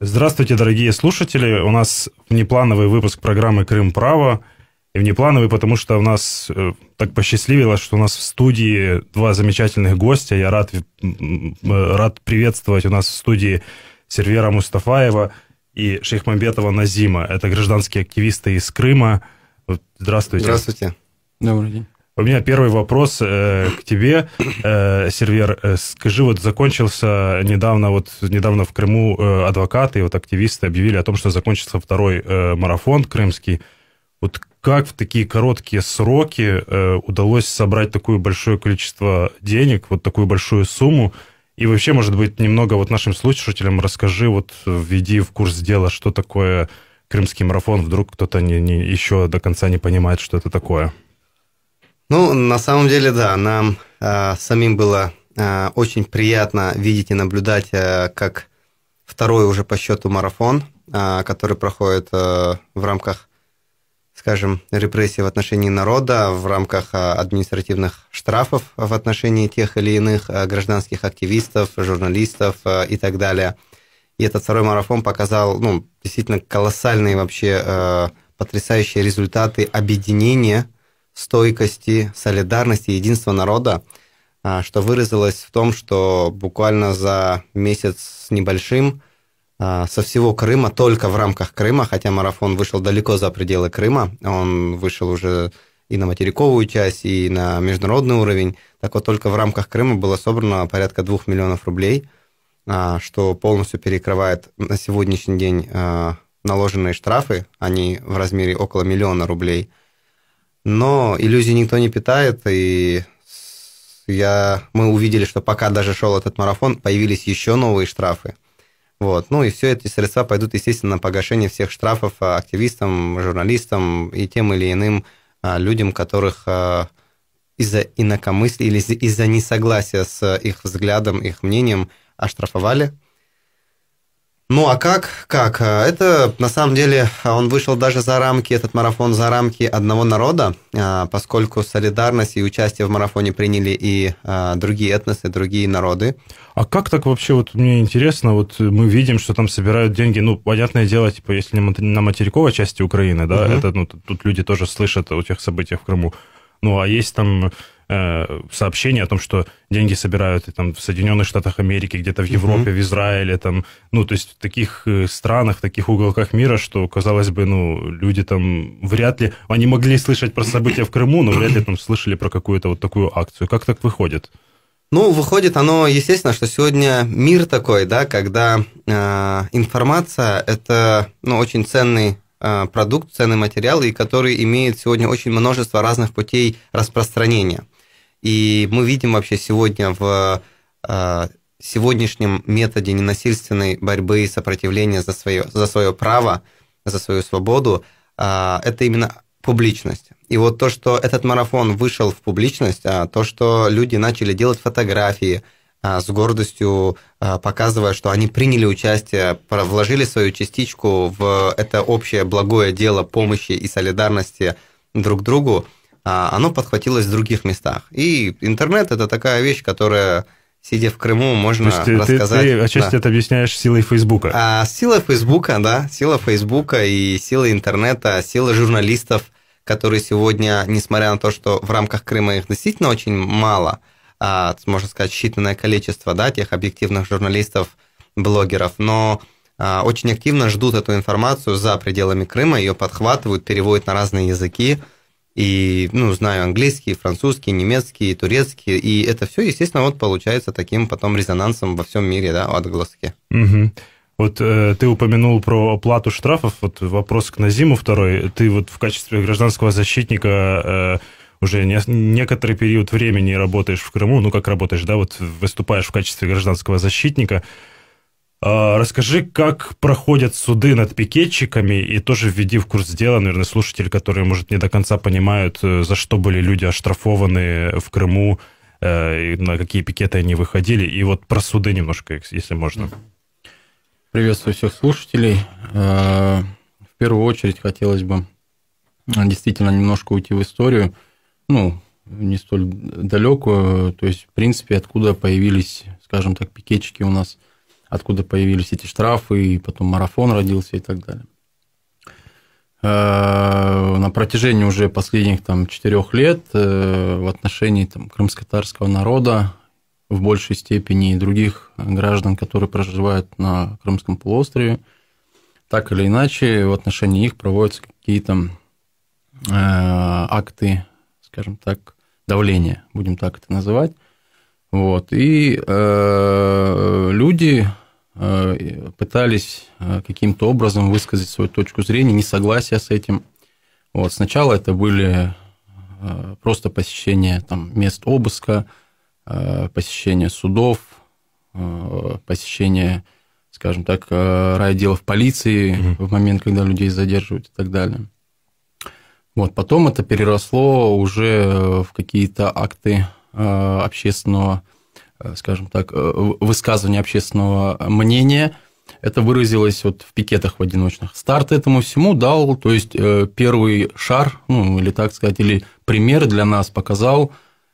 Здравствуйте, дорогие слушатели. У нас внеплановый выпуск программы «Крым. Право». И внеплановый, потому что у нас э, так посчастливилось, что у нас в студии два замечательных гостя. Я рад, э, э рад приветствовать у нас в студии Сервера Мустафаева и Шейхмамбетова Назима. Это гражданские активисты из Крыма. Здравствуйте. Здравствуйте. Добрый день. У меня первый вопрос э, к тебе, э, Сервер. Э, скажи, вот закончился недавно, вот недавно в Крыму э, адвокаты и вот активисты объявили о том, что закончится второй э, марафон крымский. Вот как в такие короткие сроки э, удалось собрать такое большое количество денег, вот такую большую сумму? И вообще, может быть, немного вот нашим слушателям расскажи, вот введи в курс дела, что такое крымский марафон, вдруг кто-то не, не, еще до конца не понимает, что это такое. Ну, на самом деле, да, нам э, самим было э, очень приятно видеть и наблюдать, э, как второй уже по счету марафон, э, который проходит э, в рамках, скажем, репрессий в отношении народа, в рамках э, административных штрафов в отношении тех или иных э, гражданских активистов, журналистов э, и так далее. И этот второй марафон показал, ну, действительно колоссальные вообще э, потрясающие результаты объединения – стойкости, солидарности, единства народа, а, что выразилось в том, что буквально за месяц с небольшим а, со всего Крыма, только в рамках Крыма, хотя марафон вышел далеко за пределы Крыма, он вышел уже и на материковую часть, и на международный уровень. Так вот, только в рамках Крыма было собрано порядка 2 миллионов рублей, а, что полностью перекрывает на сегодняшний день наложенные штрафы, они в размере около миллиона рублей – но иллюзий никто не питает, и я, мы увидели, что пока даже шел этот марафон, появились еще новые штрафы. Вот. Ну и все эти средства пойдут, естественно, на погашение всех штрафов а, активистам, журналистам и тем или иным а, людям, которых а, из-за инакомыслия или из-за несогласия с их взглядом, их мнением оштрафовали – ну а как? Как? А, это на самом деле он вышел даже за рамки, этот марафон за рамки одного народа, а, поскольку солидарность и участие в марафоне приняли и а, другие этносы, другие народы. А как так вообще, вот мне интересно, вот мы видим, что там собирают деньги, ну, понятное дело, типа, если на материковой части Украины, да, угу. это, ну, тут люди тоже слышат о тех событиях в Крыму, ну, а есть там Э, сообщения о том, что деньги собирают там, в Соединенных Штатах Америки, где-то в Европе, mm-hmm. в Израиле, там, ну, то есть в таких э, странах, в таких уголках мира, что, казалось бы, ну, люди там вряд ли, они могли слышать про события в Крыму, но вряд ли там слышали про какую-то вот такую акцию. Как так выходит? Ну, выходит оно, естественно, что сегодня мир такой, да, когда э, информация – это, ну, очень ценный э, продукт, ценный материал, и который имеет сегодня очень множество разных путей распространения. И мы видим вообще сегодня в а, сегодняшнем методе ненасильственной борьбы и сопротивления за свое, за свое право, за свою свободу, а, это именно публичность. И вот то, что этот марафон вышел в публичность, а то, что люди начали делать фотографии с гордостью, показывая, что они приняли участие, вложили свою частичку в это общее благое дело помощи и солидарности друг другу – а, оно подхватилось в других местах. И интернет – это такая вещь, которая сидя в Крыму, можно То есть рассказать. Ты, ты отчасти да. это объясняешь силой Фейсбука. А, сила Фейсбука, да, сила Фейсбука и сила интернета, сила журналистов, которые сегодня, несмотря на то, что в рамках Крыма их действительно очень мало, а, можно сказать, считанное количество, да, тех объективных журналистов, блогеров, но а, очень активно ждут эту информацию за пределами Крыма, ее подхватывают, переводят на разные языки, и, ну, знаю английский, французский, немецкий, турецкий, и это все, естественно, вот получается таким потом резонансом во всем мире, да, отголоски. Угу. Вот э, ты упомянул про оплату штрафов, вот вопрос к Назиму второй. Ты вот в качестве гражданского защитника э, уже не, некоторый период времени работаешь в Крыму, ну как работаешь, да, вот выступаешь в качестве гражданского защитника. А, расскажи, как проходят суды над пикетчиками, и тоже введи в курс дела, наверное, слушатели, которые, может, не до конца понимают, э, за что были люди оштрафованы в Крыму, э, на какие пикеты они выходили, и вот про суды немножко, если можно. Приветствую всех слушателей. Э, в первую очередь хотелось бы действительно немножко уйти в историю, ну, не столь далекую, то есть, в принципе, откуда появились, скажем так, пикетчики у нас – откуда появились эти штрафы, и потом марафон родился и так далее. Э, на протяжении уже последних там, четырех лет э, в отношении там, крымско-татарского народа в большей степени и других граждан, которые проживают на Крымском полуострове, так или иначе в отношении их проводятся какие-то э, акты, скажем так, давления, будем так это называть. Вот. И э, люди Э, пытались э, каким-то образом высказать свою точку зрения, несогласие с этим. Вот, сначала это были э, просто посещение там, мест обыска, посещение судов, посещение, скажем так, райотделов полиции угу. в момент, когда людей задерживают и так далее. Вот, потом это переросло уже в какие-то акты общественного Э, скажем так, э, высказывания общественного мнения. Это выразилось вот в пикетах в одиночных. Старт этому всему дал, то есть э, первый шар, ну или так сказать, или пример для нас показал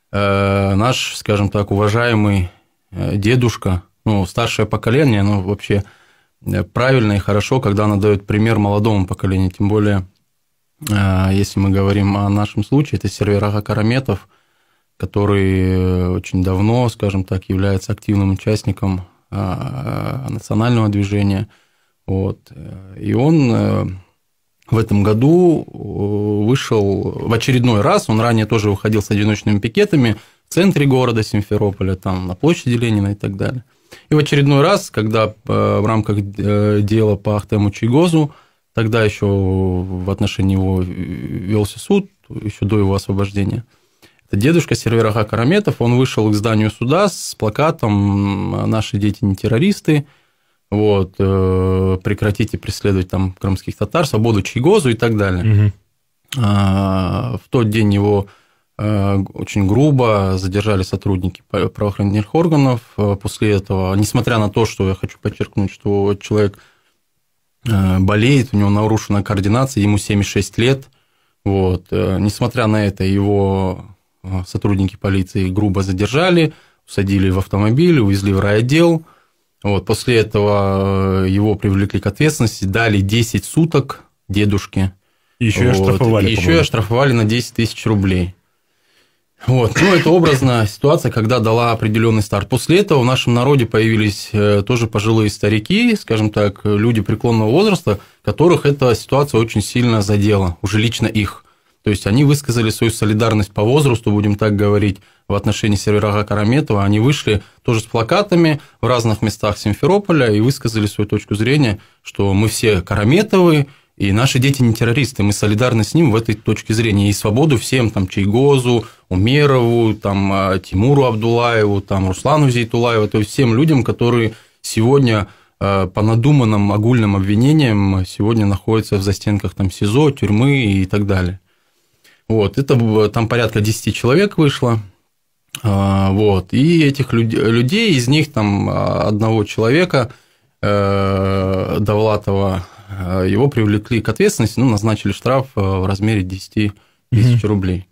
наш, скажем так, уважаемый дедушка, ну старшее поколение, ну вообще правильно и хорошо, когда она дает пример молодому поколению, тем более, если мы говорим о нашем случае, это сервера Караметов – который э, очень давно, скажем так, является активным участником а, а, национального движения. Вот. И он э, в этом году вышел в очередной раз, он ранее тоже выходил с одиночными пикетами в центре города Симферополя, там на площади Ленина и так далее. И в очередной раз, когда э, в рамках дела по Ахтему Чигозу, тогда еще в отношении его велся суд, еще до его освобождения – это дедушка сервера Хакараметов, он вышел к зданию суда с плакатом «Наши дети не террористы», вот, э, прекратите преследовать там крымских татар, свободу Чигозу и так далее. Угу. В тот день его э, очень грубо задержали сотрудники правоохранительных органов. Э, после этого, несмотря на то, что я хочу подчеркнуть, что человек болеет, у него нарушена координация, ему 76 лет, вот, несмотря на это его сотрудники полиции грубо задержали, садили в автомобиль, увезли в райотдел. Вот, после этого э, его привлекли к ответственности, дали 10 суток дедушке. Еще вот, и оштрафовали. Еще и оштрафовали на 10 тысяч рублей. Вот. Ну, это образная ситуация, когда дала определенный старт. После этого в нашем народе появились э, тоже пожилые старики, скажем так, люди преклонного возраста, которых эта ситуация очень сильно задела, уже лично их. То есть они высказали свою солидарность по возрасту, будем так говорить, в отношении сервера Караметова. Они вышли тоже с плакатами в разных местах Симферополя и высказали свою точку зрения, что мы все Караметовы, и наши дети не террористы, мы солидарны с ним в этой точке зрения. И свободу всем, там, Чайгозу, Умерову, там, а, Тимуру Абдулаеву, там, Руслану Зейтулаеву, то есть всем людям, которые сегодня а, по надуманным огульным обвинениям сегодня находятся в застенках там, СИЗО, тюрьмы и так далее. Вот, это там порядка 10 человек вышло. А, вот, и этих людей, из них там а, одного человека, э, Довлатова, э, его привлекли к ответственности, ну, назначили штраф э, в размере 10 тысяч угу. рублей.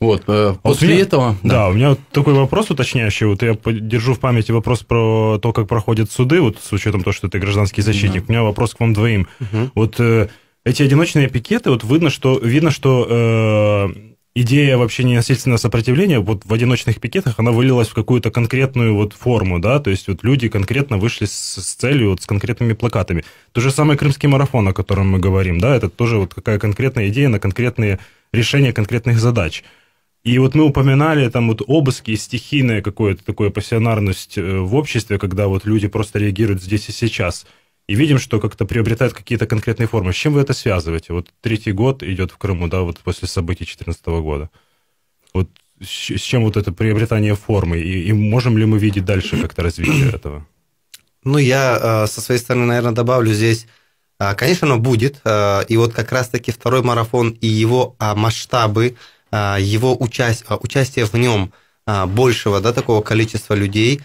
Вот, после а после меня, этого... Да. да, у меня такой вопрос уточняющий. Вот я держу в памяти вопрос про то, как проходят суды, вот с учетом того, что ты гражданский защитник. Да. У меня вопрос к вам двоим. Угу. Вот эти одиночные пикеты, вот видно, что, видно, что э, идея вообще ненасильственного сопротивления вот в одиночных пикетах, она вылилась в какую-то конкретную вот форму, да, то есть вот люди конкретно вышли с, с целью, вот с конкретными плакатами. То же самое крымский марафон, о котором мы говорим, да, это тоже вот какая конкретная идея на конкретные решения конкретных задач. И вот мы упоминали там вот обыски стихийная стихийное какое-то такое пассионарность э, в обществе, когда вот люди просто реагируют здесь и сейчас – и видим, что как-то приобретает какие-то конкретные формы. С чем вы это связываете? Вот третий год идет в Крыму, да, вот после событий 2014 года. Вот с чем вот это приобретание формы? И, и можем ли мы видеть дальше как-то развитие этого? Ну, я э, со своей стороны, наверное, добавлю здесь э, Конечно, оно будет. Э, и вот как раз-таки второй марафон и его масштабы, его участь, участие в нем большего да, такого количества людей,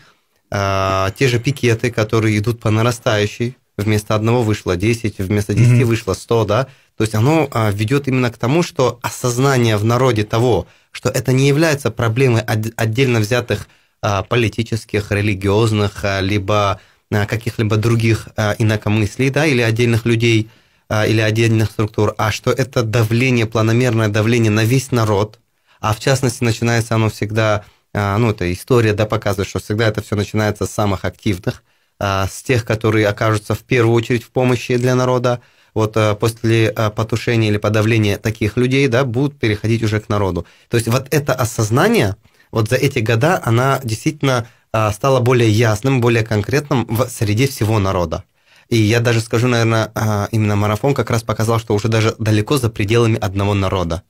те же пикеты, которые идут по нарастающей, вместо одного вышло 10, вместо 10 mm-hmm. вышло 100, да, то есть оно а, ведет именно к тому, что осознание в народе того, что это не является проблемой отдельно взятых а, политических, религиозных, а, либо каких-либо других инакомыслей, да, или отдельных людей, или отдельных структур, а что это давление, планомерное давление на весь народ, а в частности начинается оно всегда, ну, это история, да, показывает, что всегда это все начинается с самых активных, а, с тех, которые окажутся в первую очередь в помощи для народа, вот а, после а, потушения или подавления таких людей, да, будут переходить уже к народу. То есть вот это осознание, вот за эти года, она действительно стала более ясным, более конкретным в среде всего народа. И я даже скажу, наверное, именно марафон как раз показал, что уже даже далеко за пределами одного народа.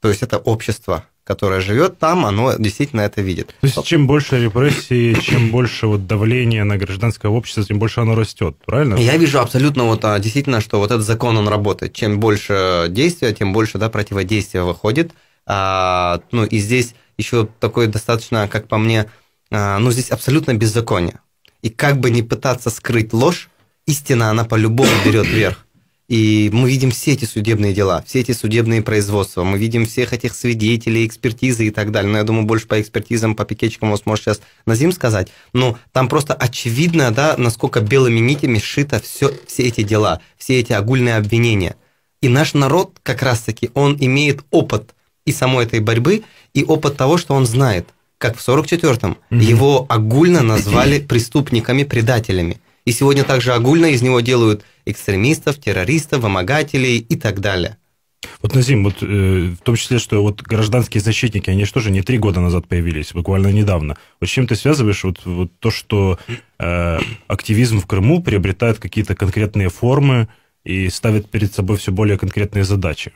То есть это общество, которое живет там, оно действительно это видит. То есть, чем больше репрессии, чем больше вот давления на гражданское общество, тем больше оно растет, правильно? Я вижу абсолютно вот а, действительно, что вот этот закон, он работает. Чем больше действия, тем больше да, противодействия выходит. А, ну, и здесь еще такое достаточно, как по мне, а, ну, здесь абсолютно беззаконие. И как бы не пытаться скрыть ложь, истина, она по-любому берет верх. И мы видим все эти судебные дела, все эти судебные производства, мы видим всех этих свидетелей, экспертизы и так далее. Но я думаю, больше по экспертизам, по пикетчикам вы сможете сейчас Назим сказать. Но ну, там просто очевидно, да, насколько белыми нитями сшито все, все эти дела, все эти огульные обвинения. И наш народ как раз-таки, он имеет опыт и самой этой борьбы, и опыт того, что он знает. Как в 44-м, mm-hmm. его огульно назвали преступниками, предателями. И сегодня также огульно из него делают экстремистов, террористов, вымогателей и так далее. Вот, Назим, вот, э, в том числе, что вот гражданские защитники, они же тоже не три года назад появились, буквально недавно. Вот с чем ты связываешь вот, вот то, что э, активизм в Крыму приобретает какие-то конкретные формы и ставит перед собой все более конкретные задачи?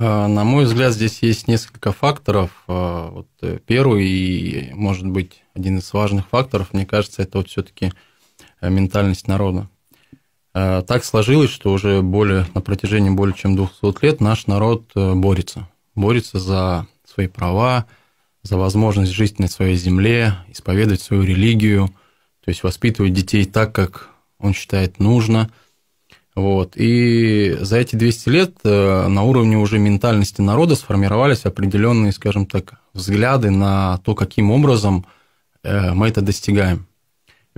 Э, на мой взгляд, здесь есть несколько факторов. Э, вот э, первый и, может быть, один из важных факторов, мне кажется, это вот все-таки Э, ментальность народа. Э, так сложилось, что уже более, на протяжении более чем 200 лет наш народ э, борется. Борется за свои права, за возможность жить на своей земле, исповедовать свою религию, то есть воспитывать детей так, как он считает нужно. Вот. И за эти 200 лет на уровне уже ментальности народа сформировались определенные, скажем так, взгляды на то, каким образом мы это достигаем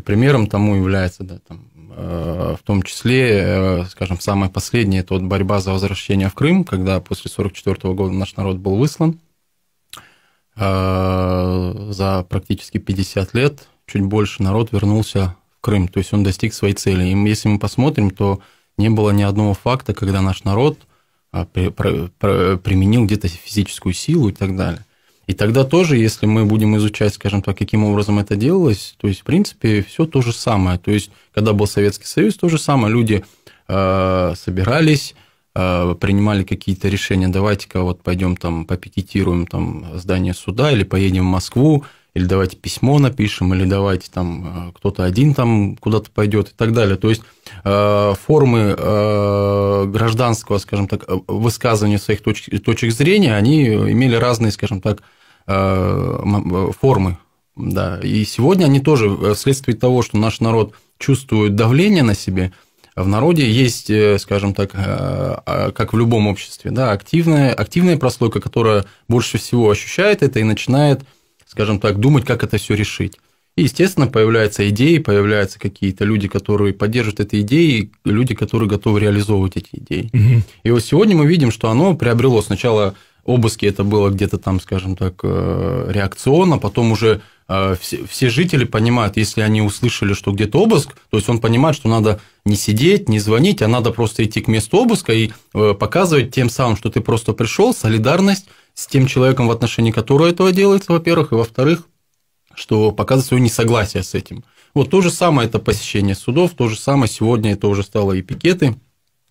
примером тому является, да, там, э, в том числе, э, скажем, самое последнее, это вот борьба за возвращение в Крым, когда после 1944 года наш народ был выслан э, за практически 50 лет, чуть больше народ вернулся в Крым, то есть он достиг своей цели. И если мы посмотрим, то не было ни одного факта, когда наш народ а, применил где-то физическую силу и так далее. И тогда тоже, если мы будем изучать, скажем так, каким образом это делалось, то есть, в принципе, все то же самое. То есть, когда был Советский Союз, то же самое. Люди э, собирались, э, принимали какие-то решения. Давайте-ка вот пойдем там попикетируем там здание суда или поедем в Москву, или давайте письмо напишем, или давайте там э, кто-то один там куда-то пойдет и так далее. То есть э, формы э, гражданского, скажем так, высказывания своих точек, точек зрения, они имели разные, скажем так, Э, э, формы. Да. И сегодня они тоже, э, вследствие того, что наш народ чувствует давление на себе, в народе есть, скажем так, а, как в любом обществе, да, активная, активная прослойка, которая больше всего ощущает это и начинает, скажем так, думать, как это все решить. И, естественно, появляются идеи, появляются какие-то люди, которые поддерживают эти идеи, люди, которые готовы реализовывать эти идеи. Угу. И вот сегодня мы видим, что оно приобрело сначала обыски это было где-то там, скажем так, э, реакционно, потом уже э, все, все жители понимают, если они услышали, что где-то обыск, то есть он понимает, что надо не сидеть, не звонить, а надо просто идти к месту обыска и э, показывать тем самым, что ты просто пришел, солидарность с тем человеком, в отношении которого этого делается, во-первых, и во-вторых, что показывает свое несогласие с этим. Вот то же самое это посещение судов, то же самое сегодня это уже стало и пикеты.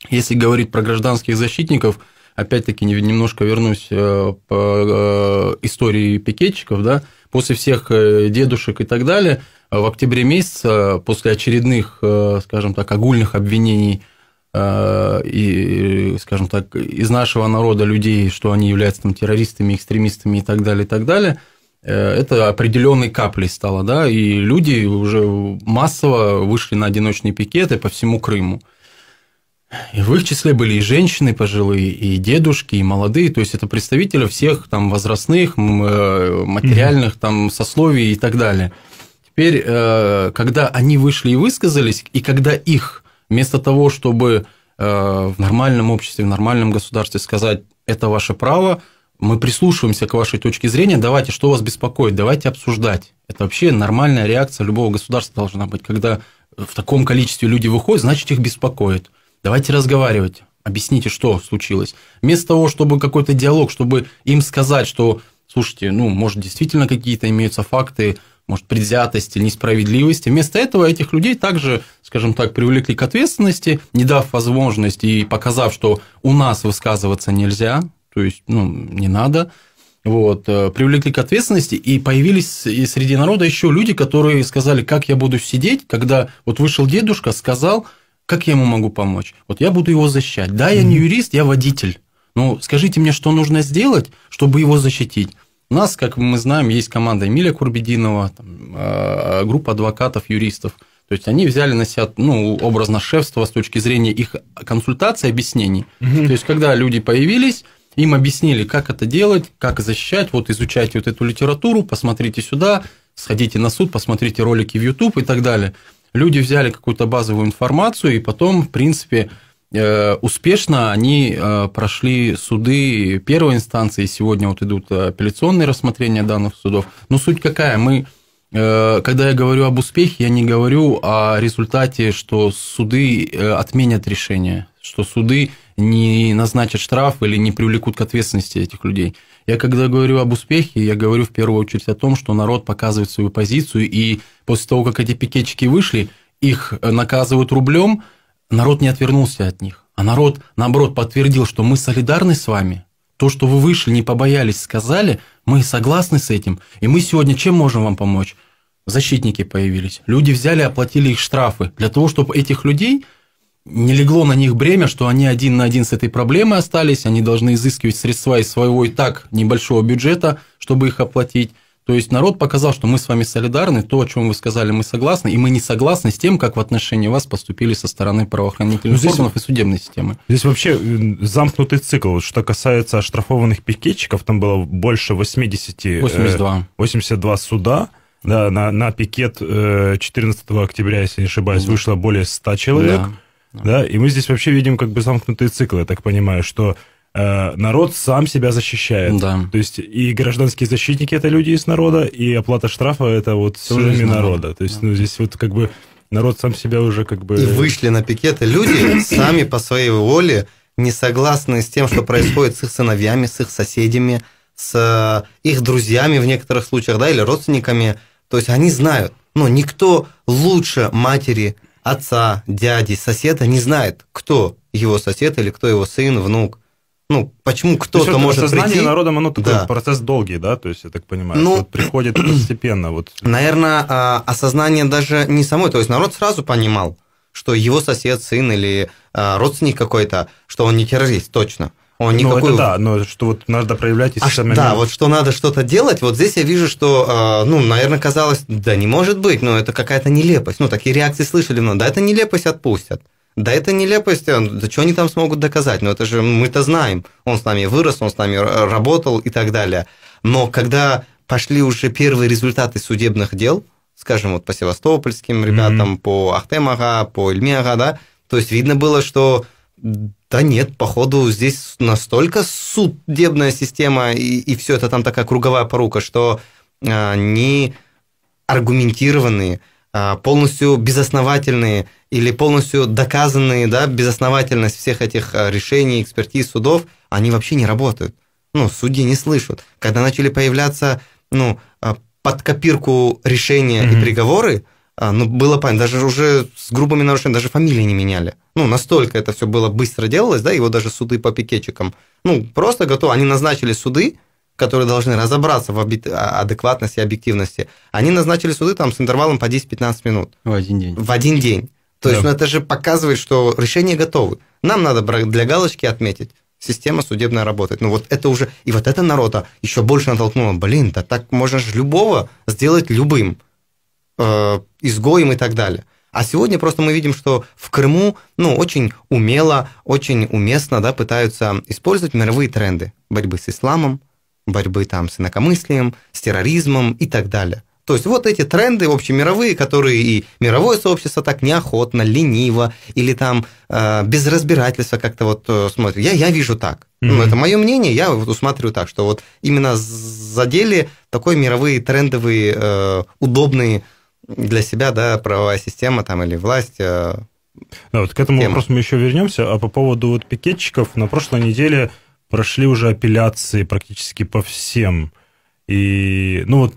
Если говорить про гражданских защитников – опять-таки немножко вернусь э, по э, истории пикетчиков, да, после всех э, дедушек и так далее, в октябре месяце, после очередных, скажем так, огульных обвинений и, скажем так, из нашего народа людей, что они являются там террористами, экстремистами и так далее, и так далее, это определенной каплей стало, да, и люди уже массово вышли на одиночные пикеты по всему Крыму. И в их числе были и женщины пожилые, и дедушки, и молодые. То есть это представители всех там возрастных, э, материальных там сословий и так далее. Теперь, э, когда они вышли и высказались, и когда их вместо того, чтобы э, в нормальном обществе, в нормальном государстве сказать, это ваше право, мы прислушиваемся к вашей точке зрения, давайте, что вас беспокоит, давайте обсуждать. Это вообще нормальная реакция любого государства должна быть, когда в таком количестве люди выходят, значит, их беспокоит давайте разговаривать, объясните, что случилось. Вместо того, чтобы какой-то диалог, чтобы им сказать, что, слушайте, ну, может, действительно какие-то имеются факты, может, предвзятости, несправедливости. Вместо этого этих людей также, скажем так, привлекли к ответственности, не дав возможность и показав, что у нас высказываться нельзя, то есть, ну, не надо, вот, э, привлекли к ответственности, и появились и среди народа еще люди, которые сказали, как я буду сидеть, когда вот вышел дедушка, сказал – как я ему могу помочь? Вот я буду его защищать. Да, я не юрист, я водитель. Но скажите мне, что нужно сделать, чтобы его защитить? У нас, как мы знаем, есть команда Эмилия Курбединова, там, а, а, группа адвокатов, юристов. То есть они взяли на себя, ну, образно шефство с точки зрения их консультаций, объяснений. Угу. То есть, когда люди появились, им объяснили, как это делать, как защищать, вот изучайте вот эту литературу, посмотрите сюда, сходите на суд, посмотрите ролики в YouTube и так далее люди взяли какую-то базовую информацию, и потом, в принципе, э, успешно они э, прошли суды первой инстанции, сегодня вот идут апелляционные рассмотрения данных судов. Но суть какая? Мы, э, когда я говорю об успехе, я не говорю о результате, что суды отменят решение, что суды не назначат штраф или не привлекут к ответственности этих людей. Я когда говорю об успехе, я говорю в первую очередь о том, что народ показывает свою позицию, и после того, как эти пикетчики вышли, их э, наказывают рублем, народ не отвернулся от них. А народ, наоборот, подтвердил, что мы солидарны с вами, то, что вы вышли, не побоялись, сказали, мы согласны с этим. И мы сегодня чем можем вам помочь? Защитники появились. Люди взяли, оплатили их штрафы для того, чтобы этих людей не легло на них бремя, что они один на один с этой проблемой остались, они должны изыскивать средства из своего и так небольшого бюджета, чтобы их оплатить. То есть народ показал, что мы с вами солидарны, то, о чем вы сказали, мы согласны, и мы не согласны с тем, как в отношении вас поступили со стороны правоохранительных ну, здесь, органов и судебной системы. Здесь вообще замкнутый цикл. Что касается оштрафованных пикетчиков, там было больше 80... 82. 82 суда. Да, на, на пикет 14 э, октября, если не ошибаюсь, вышло более 100 человек. Да. Ну. Да, и мы здесь вообще видим как бы замкнутые циклы, я так понимаю, что э, народ сам себя защищает. Да. То есть и гражданские защитники это люди из народа, и оплата штрафа это вот силами народа. То есть ну, да. ну, здесь вот как бы народ сам себя уже как бы... И вышли на пикеты люди сами по своей воле, не согласны с тем, что происходит с их сыновьями, с их соседями, с э, их друзьями в некоторых случаях, да, или родственниками. То есть они знают, ну, никто лучше матери отца, дяди, соседа не знает, кто его сосед или кто его сын, внук. Ну, почему кто-то может сознание прийти... народом, оно такой да. процесс долгий, да, то есть, я так понимаю, ну, вот приходит постепенно. Вот. Наверное, а, осознание даже не самой, то есть народ сразу понимал, что его сосед, сын или а, родственник какой-то, что он не террорист, точно. Он никакой... Ну, это да, но что вот надо проявлять и а момент... Да, вот что надо что-то делать, вот здесь я вижу, что, а, ну, наверное, казалось, да не может быть, но это какая-то нелепость. Ну, такие реакции слышали, но да, это нелепость отпустят. Да это нелепость, э, да что они там смогут доказать? Ну, это же мы-то знаем, он с нами вырос, он с нами работал и так далее. Но когда пошли уже первые результаты судебных дел, скажем, вот по севастопольским ребятам, mm-hmm. по Ахтемага, по Эльмега, да, то есть видно было, что да нет, походу здесь настолько судебная система и, и все это там такая круговая порука, что а, не аргументированные, а полностью безосновательные или полностью доказанные, да, безосновательность всех этих а, решений, экспертиз, судов, они вообще не работают. Ну, судьи не слышат. Когда начали появляться, ну, а, под копирку решения mm-hmm. и приговоры, а, ну, было понятно, даже уже с грубыми нарушениями, даже фамилии не меняли. Ну, настолько это все было быстро делалось, да, его даже суды по пикетчикам. Ну, просто готово. Они назначили суды, которые должны разобраться в а, адекватности и объективности. Они назначили суды там с интервалом по 10-15 минут. В один день. В один день. То да. есть, ну, это же показывает, что решения готовы. Нам надо для галочки отметить система судебная работает. Ну вот это уже, и вот это народа еще больше натолкнуло, блин, да так можно же любого сделать любым. Э, изгоем и так далее. А сегодня просто мы видим, что в Крыму, ну, очень умело, очень уместно, да, пытаются использовать мировые тренды борьбы с исламом, борьбы там с инакомыслием, с терроризмом и так далее. То есть вот эти тренды общемировые, которые и мировое сообщество так неохотно, лениво или там э, без разбирательства как-то вот э, смотрит. Я, я вижу так. Mm-hmm. Ну, это мое мнение, я вот усматриваю так, что вот именно задели такой мировые трендовые э, удобные для себя, да, правовая система там или власть. Э, да, вот к этому тема. вопросу мы еще вернемся. А по поводу вот пикетчиков, на прошлой неделе прошли уже апелляции практически по всем. И, ну вот,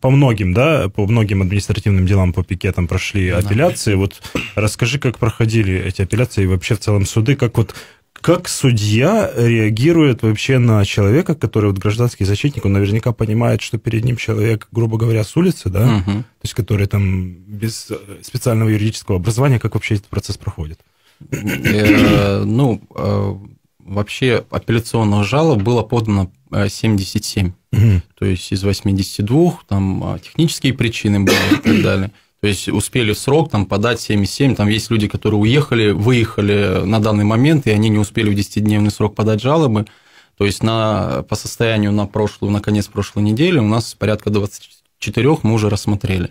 по многим, да, по многим административным делам по пикетам прошли апелляции. Вот расскажи, как проходили эти апелляции и вообще в целом суды, как вот как судья реагирует вообще на человека, который вот гражданский защитник, он наверняка понимает, что перед ним человек, грубо говоря, с улицы, да, угу. то есть который там без э, специального юридического образования, как вообще этот процесс проходит? Э, ну, э, вообще апелляционных жалоб было подано 77, то есть из 82, там а, технические причины были и так далее. То есть успели в срок там, подать 77, там есть люди, которые уехали, выехали на данный момент, и они не успели в 10-дневный срок подать жалобы. То есть на, по состоянию на прошлую, на конец прошлой недели у нас порядка 24 мы уже рассмотрели.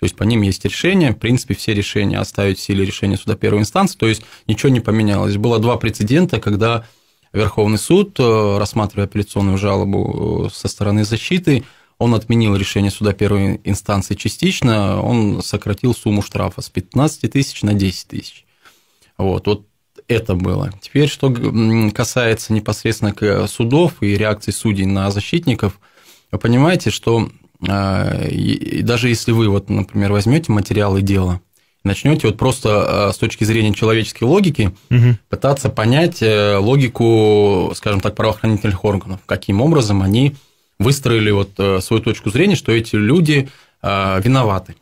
То есть по ним есть решение, в принципе, все решения оставить в силе решения суда первой инстанции, то есть ничего не поменялось. Было два прецедента, когда Верховный суд, э, рассматривая апелляционную жалобу э, со стороны защиты, он отменил решение суда первой инстанции частично, он сократил сумму штрафа с 15 тысяч на 10 тысяч. Вот, вот это было. Теперь, что касается непосредственно э, судов и реакции судей на защитников, вы понимаете, что а, даже если вы, вот, например, возьмете материалы дела, начнете вот просто а, с точки зрения человеческой логики угу. пытаться понять э, логику, скажем так, правоохранительных органов, каким образом они выстроили вот э, свою точку зрения, что эти люди э, виноваты.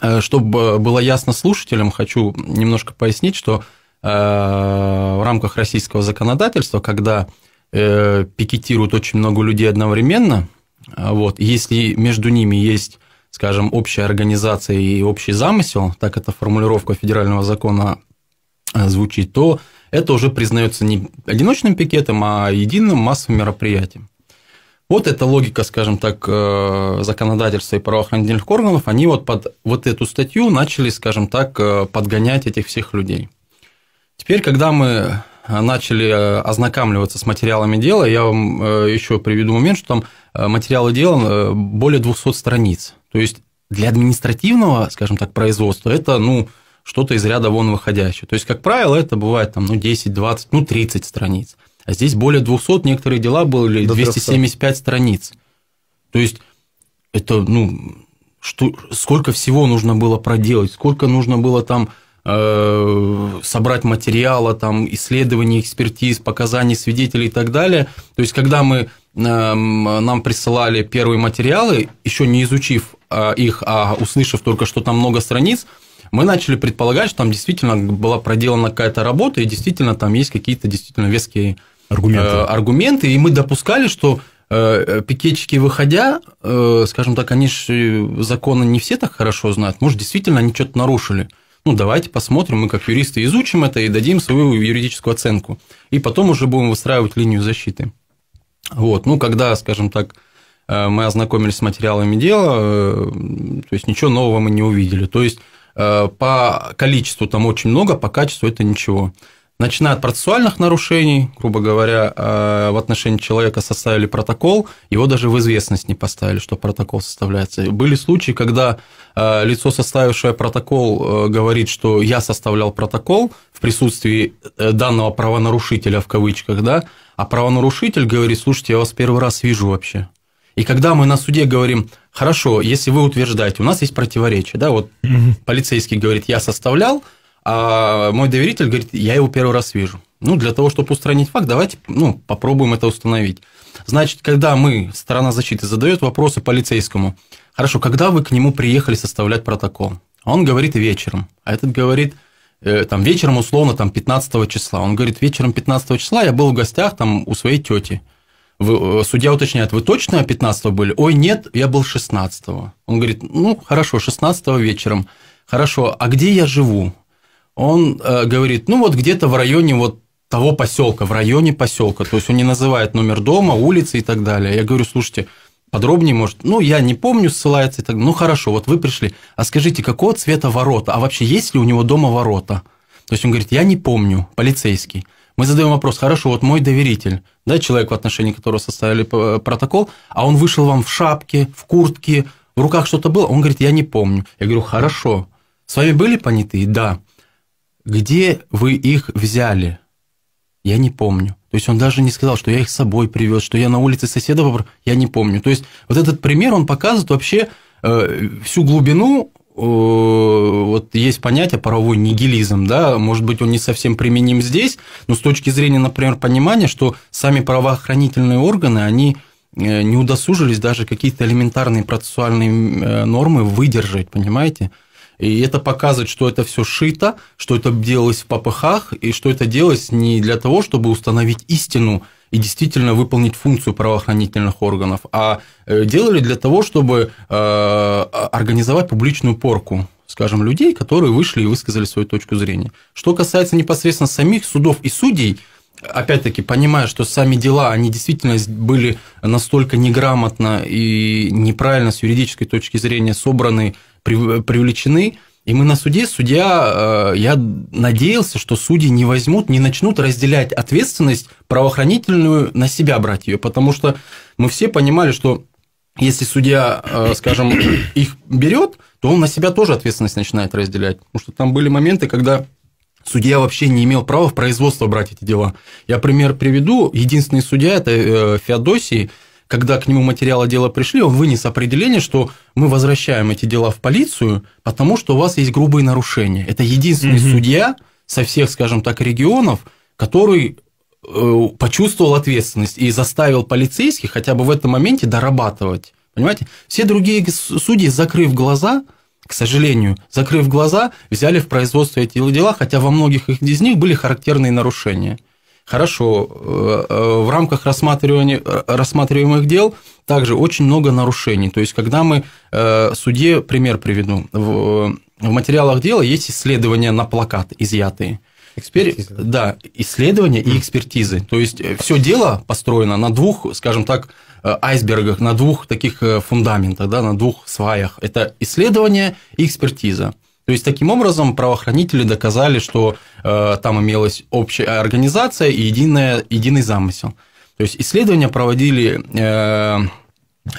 Э, чтобы было ясно слушателям, хочу немножко пояснить, что в рамках российского законодательства, когда пикетируют очень много людей одновременно, вот, если между ними есть, скажем, общая организация и общий замысел, так эта формулировка федерального закона звучит, то это уже признается не одиночным пикетом, а единым массовым мероприятием. Вот эта логика, скажем так, э, законодательства и правоохранительных органов, они вот под вот эту статью начали, скажем так, э, подгонять этих всех людей. Теперь, когда мы э, начали ознакомливаться с материалами дела, я вам еще приведу момент, что там материалы дела более 200 страниц. То есть для административного, скажем так, производства это, ну, что-то из ряда вон выходящее. То есть, как правило, это бывает там, ну, 10, 20, ну, 30 страниц. А здесь более 200, некоторые дела были До 275 300. страниц. То есть это, ну, что, сколько всего нужно было проделать, сколько нужно было там э, собрать материала, там, исследований, экспертиз, показаний свидетелей и так далее. То есть, когда мы, э, нам присылали первые материалы, еще не изучив э, их, а услышав только, что там много страниц, мы начали предполагать, что там действительно была проделана какая-то работа, и действительно там есть какие-то действительно веские аргументы. Э, аргументы, и мы допускали, что э, пикетчики, выходя, э, скажем так, они же э, законы не все так хорошо знают, может, действительно они что-то нарушили. Ну, давайте посмотрим, мы как юристы изучим это и дадим свою юридическую оценку. И потом уже будем выстраивать линию защиты. Вот, ну, когда, скажем так, э, мы ознакомились с материалами дела, э, то есть ничего нового мы не увидели. То есть по количеству там очень много, по качеству это ничего начиная от процессуальных нарушений, грубо говоря, э, в отношении человека составили протокол, его даже в известность не поставили, что протокол составляется. Были случаи, когда э, лицо, составившее протокол, э, говорит, что я составлял протокол в присутствии данного правонарушителя в кавычках, да, а правонарушитель говорит, слушайте, я вас первый раз вижу вообще. И когда мы на суде говорим, хорошо, если вы утверждаете, у нас есть противоречие, да, вот угу. полицейский говорит, я составлял, а мой доверитель говорит, я его первый раз вижу. Ну, для того, чтобы устранить факт, давайте ну, попробуем это установить. Значит, когда мы, сторона защиты, задает вопросы полицейскому, хорошо, когда вы к нему приехали составлять протокол? Он говорит вечером, а этот говорит, э, там, вечером, условно, там, 15 числа. Он говорит, вечером 15 числа я был в гостях там у своей тети. Вы, э, судья уточняет, вы точно 15 были? Ой, нет, я был 16 -го. Он говорит, ну, хорошо, 16 вечером. Хорошо, а где я живу? он э, говорит, ну вот где-то в районе вот того поселка, в районе поселка. То есть он не называет номер дома, улицы и так далее. Я говорю, слушайте, подробнее, может, ну, я не помню, ссылается и так далее. Ну, хорошо, вот вы пришли. А скажите, какого цвета ворота? А вообще есть ли у него дома ворота? То есть он говорит, я не помню, полицейский. Мы задаем вопрос, хорошо, вот мой доверитель, да, человек, в отношении которого составили э, протокол, а он вышел вам в шапке, в куртке, в руках что-то было? Он говорит, я не помню. Я говорю, хорошо. С вами были понятые? Да. Где вы их взяли? Я не помню. То есть он даже не сказал, что я их с собой привез, что я на улице соседа попро... я не помню. То есть вот этот пример, он показывает вообще э, всю глубину э, вот есть понятие паровой нигилизм, да, может быть, он не совсем применим здесь, но с точки зрения, например, понимания, что сами правоохранительные органы, они э, не удосужились даже какие-то элементарные процессуальные э, нормы выдержать, понимаете? И это показывает, что это все шито, что это делалось в попыхах, и что это делалось не для того, чтобы установить истину и действительно выполнить функцию правоохранительных органов, а э, делали для того, чтобы э, организовать публичную порку скажем, людей, которые вышли и высказали свою точку зрения. Что касается непосредственно самих судов и судей, опять-таки, понимая, что сами дела, они действительно были настолько неграмотно и неправильно с юридической точки зрения собраны привлечены. И мы на суде, судья, э, я надеялся, что судьи не возьмут, не начнут разделять ответственность правоохранительную на себя брать ее, потому что мы все понимали, что если судья, э, скажем, их берет, то он на себя тоже ответственность начинает разделять. Потому что там были моменты, когда судья вообще не имел права в производство брать эти дела. Я пример приведу. Единственный судья – это э, Феодосий, когда к нему материалы дела пришли, он вынес определение, что мы возвращаем эти дела в полицию, потому что у вас есть грубые нарушения. Это единственный угу. судья со всех, скажем так, регионов, который э, почувствовал ответственность и заставил полицейских хотя бы в этом моменте дорабатывать. Понимаете? Все другие судьи, закрыв глаза, к сожалению, закрыв глаза, взяли в производство эти дела, хотя во многих из них были характерные нарушения. Хорошо, э, э, в рамках э, рассматриваемых дел также очень много нарушений. То есть, когда мы суде, пример приведу, в, материалах дела есть исследования на плакат изъятые. Экспертиза. Да, исследования и экспертизы. То есть, все дело построено на двух, скажем так, айсбергах, на двух таких фундаментах, да, на двух сваях. Это исследование и экспертиза. То есть, таким образом, правоохранители доказали, что э, там имелась общая организация и единая, единый замысел. То есть, исследования проводили э,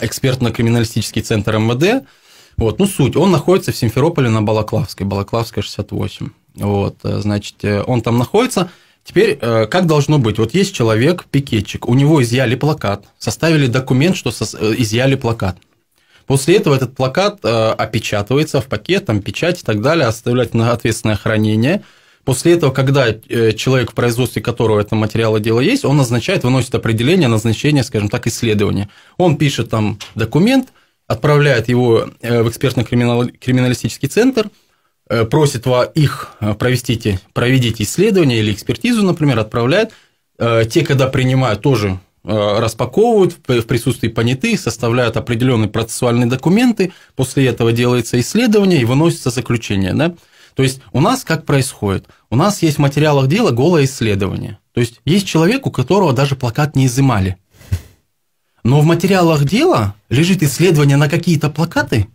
экспертно-криминалистический центр МВД. Вот, ну, суть, он находится в Симферополе на Балаклавской, Балаклавская, 68. Вот, э, значит, э, он там находится. Теперь, э, как должно быть? Вот есть человек, пикетчик, у него изъяли плакат, составили документ, что изъяли плакат. После этого этот плакат э, опечатывается в пакет, там печать и так далее, оставлять на ответственное хранение. После этого, когда э, человек, в производстве которого это материала дела есть, он назначает, выносит определение назначение, скажем так, исследования. Он пишет там документ, отправляет его э, в экспертно-криминалистический центр, э, просит их провести, проведите исследование или экспертизу, например, отправляет. Те, когда принимают, тоже Э, распаковывают в присутствии понятых, составляют определенные процессуальные документы, после этого делается исследование и выносится заключение. Да? То есть у нас как происходит? У нас есть в материалах дела голое исследование. То есть есть человек, у которого даже плакат не изымали. Но в материалах дела лежит исследование на какие-то плакаты,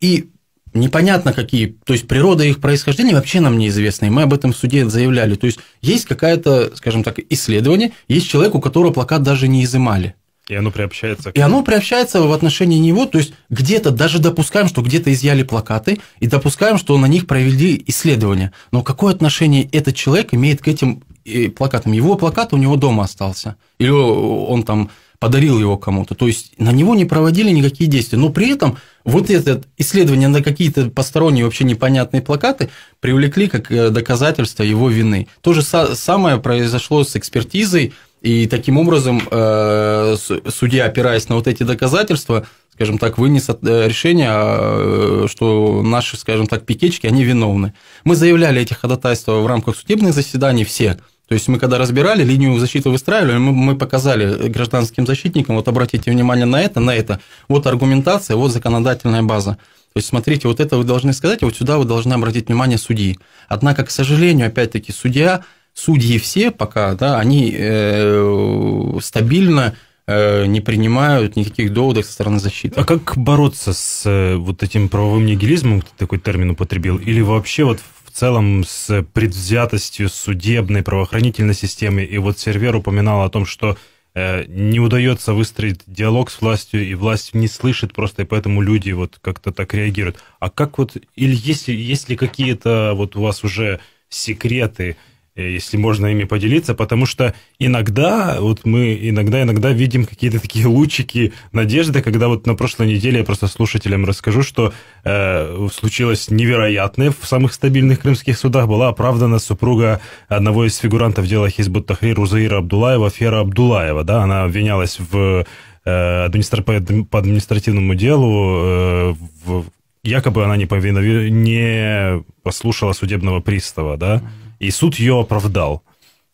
и непонятно какие, то есть природа их происхождения вообще нам неизвестна, и мы об этом в суде заявляли. То есть есть какая-то, скажем так, исследование, есть человек, у которого плакат даже не изымали. И оно приобщается. К... И оно приобщается в отношении него, то есть где-то даже допускаем, что где-то изъяли плакаты, и допускаем, что на них провели исследование. Но какое отношение этот человек имеет к этим э, плакатам? Его плакат у него дома остался, или он там подарил его кому-то. То есть на него не проводили никакие действия. Но при этом вот это исследование на какие-то посторонние вообще непонятные плакаты привлекли как э, доказательство его вины. То же самое произошло с экспертизой, и таким образом э, судья, опираясь на вот эти доказательства, скажем так, вынес э, решение, а, что наши, скажем так, пикетчики, они виновны. Мы заявляли эти ходатайства в рамках судебных заседаний все, то есть мы когда разбирали, линию защиты выстраивали, мы, мы показали гражданским защитникам, вот обратите внимание на это, на это. Вот аргументация, вот законодательная база. То есть, смотрите, вот это вы должны сказать, вот сюда вы должны обратить внимание судьи. Однако, к сожалению, опять-таки, судья, судьи все пока, да, они э, стабильно э, не принимают никаких доводов со стороны защиты. А как бороться с э, вот этим правовым нигилизмом, ты такой термин употребил, или вообще вот в целом с предвзятостью судебной правоохранительной системы. И вот сервер упоминал о том, что э, не удается выстроить диалог с властью, и власть не слышит просто, и поэтому люди вот как-то так реагируют. А как вот, или есть, есть ли какие-то вот у вас уже секреты, Э, если можно ими поделиться, потому что иногда, вот мы иногда-иногда видим какие-то такие лучики надежды, когда вот на прошлой неделе я просто слушателям расскажу, что э, случилось невероятное в самых стабильных крымских судах, была оправдана супруга одного из фигурантов дела Хизбут Тахрир Узаира Абдулаева, Фера Абдулаева, да, она обвинялась в э, администра... по административному делу э, в якобы она не, повинови... не послушала судебного пристава, да, и суд ее оправдал.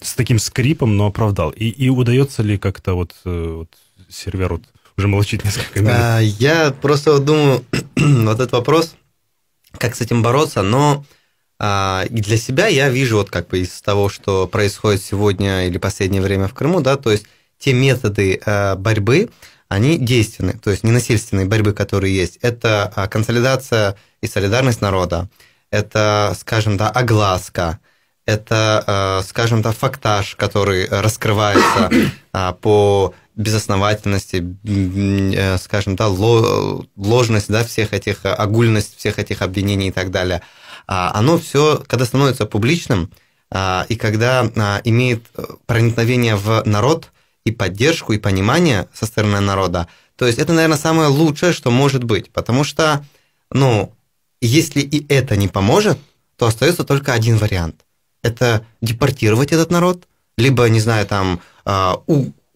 С таким скрипом, но оправдал. И, и удается ли как-то вот, э, вот сервер вот уже молчит несколько минут? А, я просто вот думаю, вот этот вопрос, как с этим бороться, но а, для себя я вижу вот как бы из того, что происходит сегодня или последнее время в Крыму, да, то есть те методы а, борьбы, они действенны, то есть ненасильственные борьбы, которые есть. Это а, консолидация и солидарность народа, это, скажем, да, огласка, это, э, скажем так, фактаж, который раскрывается а, по безосновательности, э, скажем, так, ложность да, всех этих, э, огульность всех этих обвинений и так далее. А, оно все, когда становится публичным, а, и когда имеет проникновение в народ и поддержку, и понимание со стороны народа, то есть это, наверное, самое лучшее, что может быть, потому что, ну, если и это не поможет, то остается только один вариант это депортировать этот народ, либо, не знаю, там, а,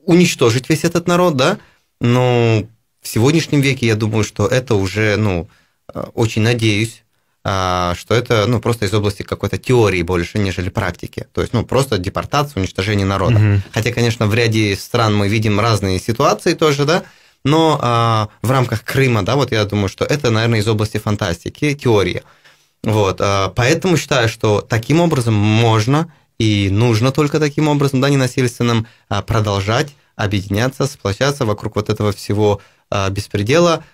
уничтожить весь этот народ, да, но в сегодняшнем веке я думаю, что это уже, ну, а, очень надеюсь, а, что это, ну, просто из области какой-то теории больше, нежели практики. То есть, ну, просто депортация, уничтожение народа. Угу. Хотя, конечно, в ряде стран мы видим разные ситуации тоже, да, но а, в рамках Крыма, да, вот я думаю, что это, наверное, из области фантастики, теории. Вот, а, поэтому считаю, что таким образом можно и нужно только таким образом, да, ненасильственным, а, продолжать объединяться, сплощаться вокруг вот этого всего а, беспредела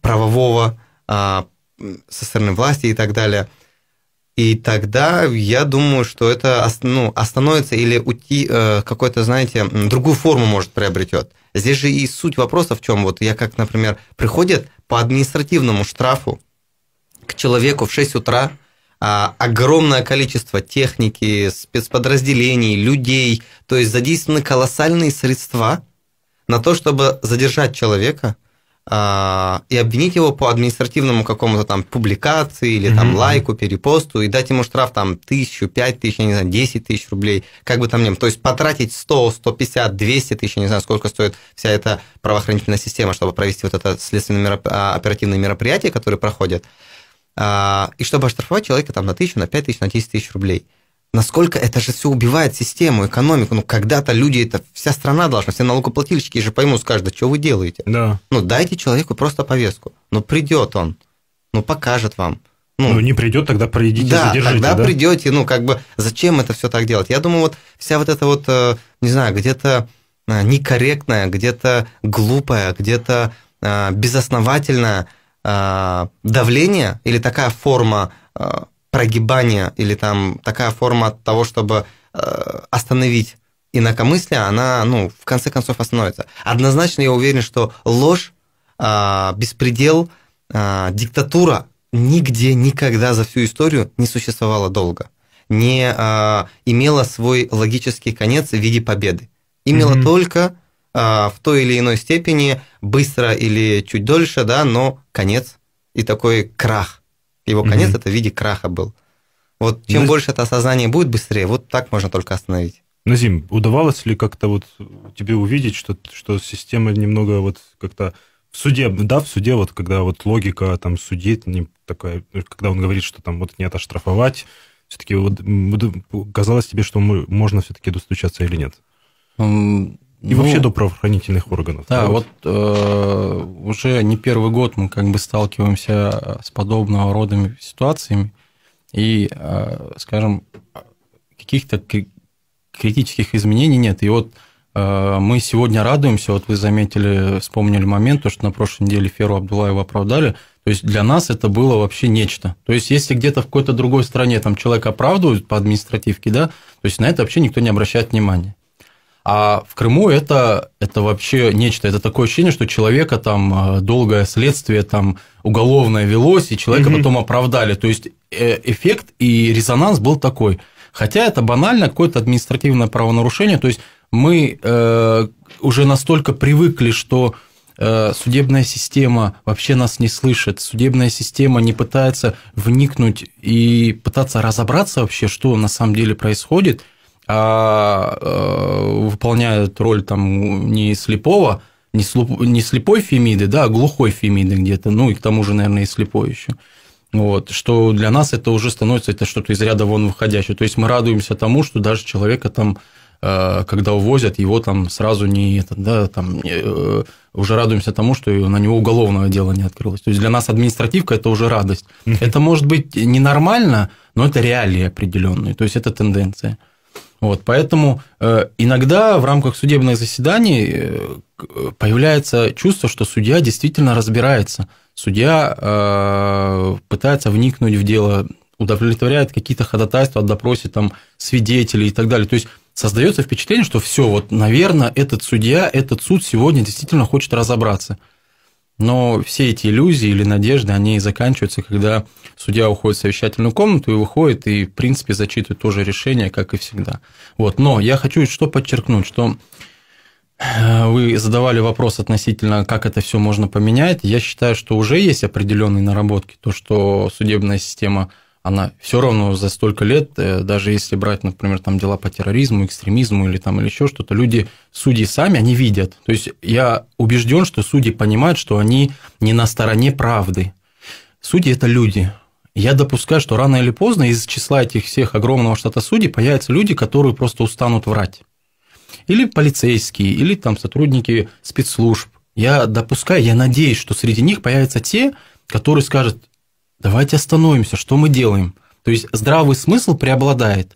правового со стороны власти и так далее. И тогда я думаю, что это ну, остановится или уйти э, какой-то, знаете, другую форму может приобретет. Здесь же и суть вопроса в чем. Вот я как, например, приходят по административному штрафу, к человеку в 6 утра а, огромное количество техники, спецподразделений, людей. То есть задействованы колоссальные средства на то, чтобы задержать человека а, и обвинить его по административному какому-то там публикации или mm-hmm. там лайку, перепосту и дать ему штраф там тысячу, пять тысяч, я не знаю, десять тысяч рублей, как бы там ни было. То есть потратить 100, 150, 200 тысяч, я не знаю, сколько стоит вся эта правоохранительная система, чтобы провести вот это следственное мероп... А, оперативное мероприятие, которое проходит а, и чтобы оштрафовать человека там на тысячу, на пять тысяч, на десять тысяч рублей. Насколько это же все убивает систему, экономику. Ну, когда-то люди, это вся страна должна, все налогоплательщики же поймут, скажут, да что вы делаете? Да. Ну, дайте человеку просто повестку. Ну, придет он, ну, покажет вам. Ну, ну не придет, тогда придите, да, задержите. Тогда да, придете, ну, как бы, зачем это все так делать? Я думаю, вот вся вот эта вот, э, не знаю, где-то э, некорректная, где-то глупая, где-то э, безосновательная Э, давление или такая форма э, прогибания или там такая форма того, чтобы э, остановить инакомыслие, она, ну, в конце концов остановится. Однозначно я уверен, что ложь, беспредел, диктатура нигде никогда за всю историю не существовала долго, не имела свой логический конец в виде победы. Имела mm-hmm. только а, в той или иной степени, быстро или чуть дольше, да, но конец и такой крах. Его конец mm это в виде краха был. Вот чем Назим... Ну, больше это осознание будет быстрее, вот так можно только остановить. Назим, удавалось ли как-то вот тебе увидеть, что, что система немного вот как-то в суде, да, в суде, вот когда вот логика там судит, не такая, когда он говорит, что там вот не оштрафовать, все-таки вот, казалось тебе, что можно все-таки достучаться или нет? И ну, вообще до правоохранительных органов. Да, вот, вот э, уже не первый год мы как бы сталкиваемся с подобного рода ситуациями. И, э, скажем, каких-то критических изменений нет. И вот э, мы сегодня радуемся, вот вы заметили, вспомнили момент, то, что на прошлой неделе Феру Абдулаева оправдали. То есть для нас это было вообще нечто. То есть если где-то в какой-то другой стране там человек оправдывают по административке, да, то есть на это вообще никто не обращает внимания. А в Крыму это, это вообще нечто. Это такое ощущение, что человека там э, долгое следствие там уголовное велось, и человека угу. потом оправдали. То есть э, эффект и резонанс был такой. Хотя это банально какое-то административное правонарушение. То есть мы э, уже настолько привыкли, что э, судебная система вообще нас не слышит, судебная система не пытается вникнуть и пытаться разобраться вообще, что на самом деле происходит а э, выполняют роль там не слепого, не, слуп, не слепой Фемиды, да, а глухой Фемиды где-то, ну и к тому же, наверное, и слепой еще. Вот, что для нас это уже становится это что-то из ряда вон выходящее. То есть мы радуемся тому, что даже человека там, э, когда увозят, его там сразу не это, да, там э, уже радуемся тому, что на него уголовного дела не открылось. То есть для нас административка это уже радость. Это может быть ненормально, но это реалии определенные. То есть это тенденция. Вот, поэтому э, иногда в рамках судебных заседаний э, появляется чувство, что судья действительно разбирается, судья э, пытается вникнуть в дело, удовлетворяет какие-то ходатайства о допросе там, свидетелей и так далее. То есть создается впечатление, что все, вот, наверное, этот судья, этот суд сегодня действительно хочет разобраться. Но все эти иллюзии или надежды, они заканчиваются, когда судья уходит в совещательную комнату и выходит, и, в принципе, зачитывает то же решение, как и всегда. Вот. Но я хочу что подчеркнуть, что э, вы задавали вопрос относительно, как это все можно поменять. Я считаю, что уже есть определенные наработки, то, что судебная система – она все равно за столько лет, э, даже если брать, например, там дела по терроризму, экстремизму или там или еще что-то, люди, судьи сами, они видят. То есть я убежден, что судьи понимают, что они не на стороне правды. Судьи – это люди. Я допускаю, что рано или поздно из числа этих всех огромного штата судей появятся люди, которые просто устанут врать. Или полицейские, или там сотрудники спецслужб. Я допускаю, я надеюсь, что среди них появятся те, которые скажут, давайте остановимся, что мы делаем. То есть здравый смысл преобладает.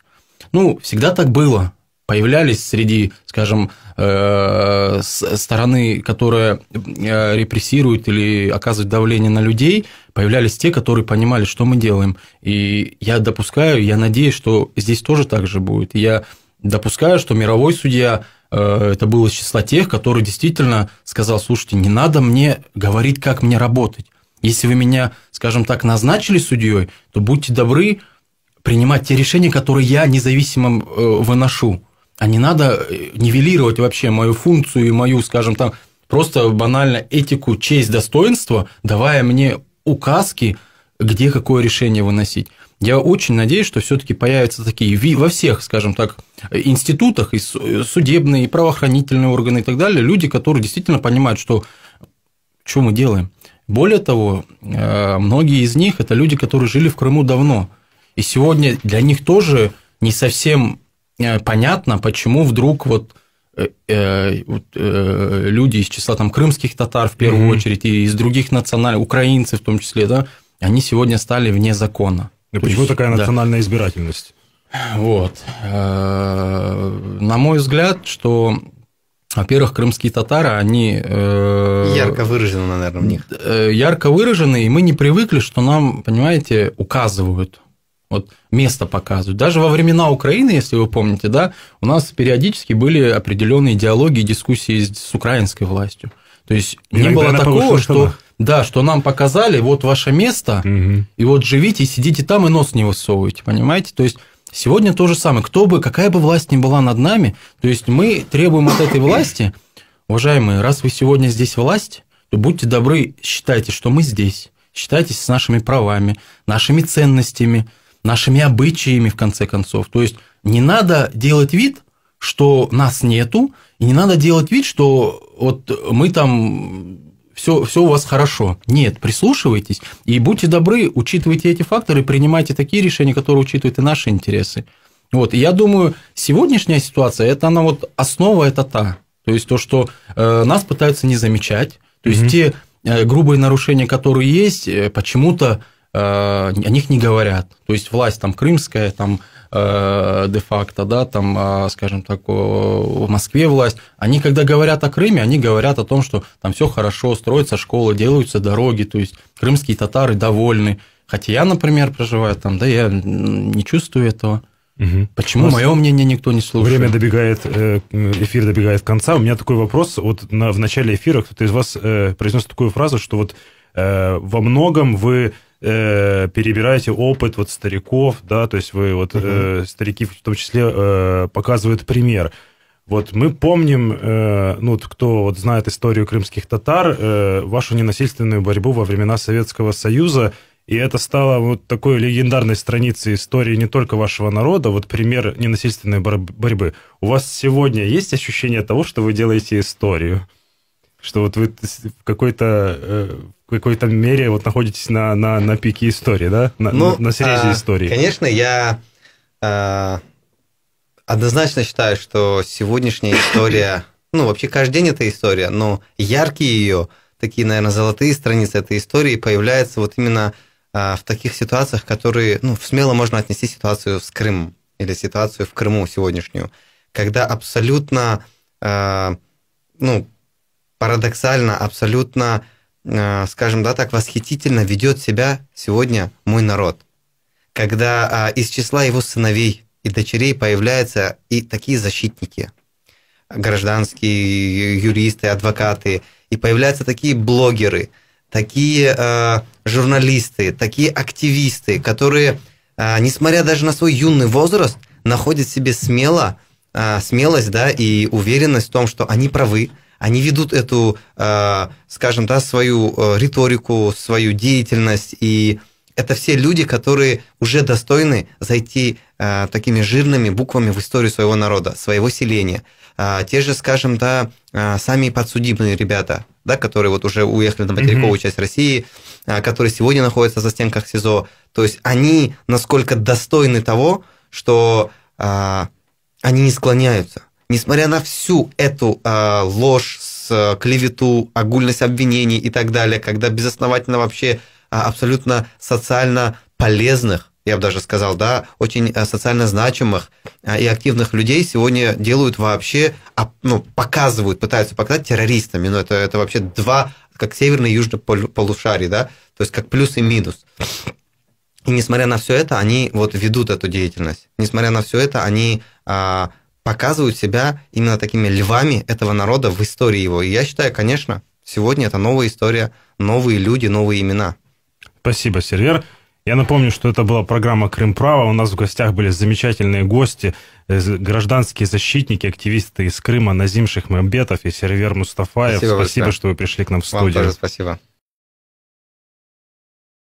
Ну, всегда так было. Появлялись среди, скажем, э, стороны, которая э, репрессирует или оказывает давление на людей, появлялись те, которые понимали, что мы делаем. И я допускаю, я надеюсь, что здесь тоже так же будет. Я допускаю, что мировой судья э, это было из числа тех, который действительно сказал, слушайте, не надо мне говорить, как мне работать. Если вы меня, скажем так, назначили судьей, то будьте добры принимать те решения, которые я независимо э, выношу. А не надо э, нивелировать вообще мою функцию и мою, скажем так, просто банально этику, честь, достоинство, давая мне указки, где какое решение выносить. Я очень надеюсь, что все-таки появятся такие во всех, скажем так, институтах, и э, судебные, и правоохранительные органы и так далее, люди, которые действительно понимают, что что мы делаем. Более того, э, многие из них – это люди, которые жили в Крыму давно. И сегодня для них тоже не совсем э, понятно, почему вдруг вот э, люди из числа там крымских татар в первую mm-hmm. очередь и из других национальных украинцев в том числе, да, они сегодня стали вне закона. И почему есть, такая да. национальная избирательность? Вот. На мой взгляд, что во-первых, крымские татары, они... Э, ярко выражены, наверное, в них. Э, ярко выражены, и мы не привыкли, что нам, понимаете, указывают, вот место показывают. Даже во времена Украины, если вы помните, да, у нас периодически были определенные диалоги и дискуссии с, украинской властью. То есть и не было такого, что... Да, что нам показали, вот ваше место, угу. и вот живите, сидите там, и нос не высовывайте, понимаете? То есть Сегодня то же самое. Кто бы, какая бы власть ни была над нами, то есть мы требуем от этой власти, уважаемые, раз вы сегодня здесь власть, то будьте добры, считайте, что мы здесь, считайтесь с нашими правами, нашими ценностями, нашими обычаями, в конце концов. То есть не надо делать вид, что нас нету, и не надо делать вид, что вот мы там все, все у вас хорошо. Нет, прислушивайтесь и будьте добры, учитывайте эти факторы, принимайте такие решения, которые учитывают и наши интересы. Вот, и я думаю, сегодняшняя ситуация, это она вот основа, это та. То есть то, что э, нас пытаются не замечать, то есть те э, грубые нарушения, которые есть, э, почему-то э, о них не говорят. То есть власть там крымская, там Э, де-факто, да, там, а, скажем так, в Москве власть, они, когда говорят о Крыме, они говорят о том, что там все хорошо, строятся школы, делаются дороги, то есть крымские татары довольны. Хотя я, например, проживаю там, да, я не чувствую этого. Угу. Почему мое мнение никто не слушает? Время добегает, э, эфир добегает конца. У меня такой вопрос. Вот на, в начале эфира кто-то из вас э, произнес такую фразу, что вот э, во многом вы э, перебираете опыт вот стариков, да, то есть вы вот э, старики в том числе э, показывают пример. Вот мы помним, э, ну, кто вот знает историю крымских татар, э, вашу ненасильственную борьбу во времена Советского Союза, и это стало вот такой легендарной страницей истории не только вашего народа, вот пример ненасильственной борьбы. У вас сегодня есть ощущение того, что вы делаете историю? Что вот вы в какой-то э, какой-то мере вот находитесь на, на, на пике истории, да? На, ну, на, на срезе а, истории. Конечно, я а, однозначно считаю, что сегодняшняя история, ну, вообще каждый день это история, но яркие ее, такие, наверное, золотые страницы этой истории появляются вот именно а, в таких ситуациях, которые, ну, смело можно отнести ситуацию с Крымом или ситуацию в Крыму сегодняшнюю, когда абсолютно, а, ну, парадоксально, абсолютно Э, скажем, да, так восхитительно ведет себя сегодня мой народ. Когда а, из числа его сыновей и дочерей появляются и такие защитники, гражданские юристы, адвокаты, и появляются такие блогеры, такие э, журналисты, такие активисты, которые, э, несмотря даже на свой юный возраст, находят себе смело а, смелость, да, и уверенность в том, что они правы, они ведут эту, а, скажем, да, свою э, риторику, свою деятельность, и это все люди, которые уже достойны зайти а, такими жирными буквами в историю своего народа, своего селения. те же, скажем, да, сами подсудимые ребята, да, которые вот уже уехали на материковую mm-hmm. часть России, которые сегодня находятся за стенках СИЗО, то есть они насколько достойны того, что они не склоняются. Несмотря на всю эту э, ложь, с, а, клевету, огульность обвинений и так далее, когда безосновательно вообще а, абсолютно социально полезных, я бы даже сказал, да, очень социально значимых и активных людей сегодня делают вообще, ну, показывают, пытаются показать террористами. Но ну, это, это вообще два, как северный и южный полушарий, да, то есть как плюс и минус. И несмотря на все это, они вот ведут эту деятельность. Несмотря на все это, они а, показывают себя именно такими львами этого народа в истории его. И я считаю, конечно, сегодня это новая история, новые люди, новые имена. Спасибо, Сервер. Я напомню, что это была программа «Крым. Право». У нас в гостях были замечательные гости, э, гражданские защитники, активисты из Крыма Назим Шахмамбетов и Сервер Мустафаев. Спасибо, спасибо что вы пришли к нам в студию. Вам тоже спасибо.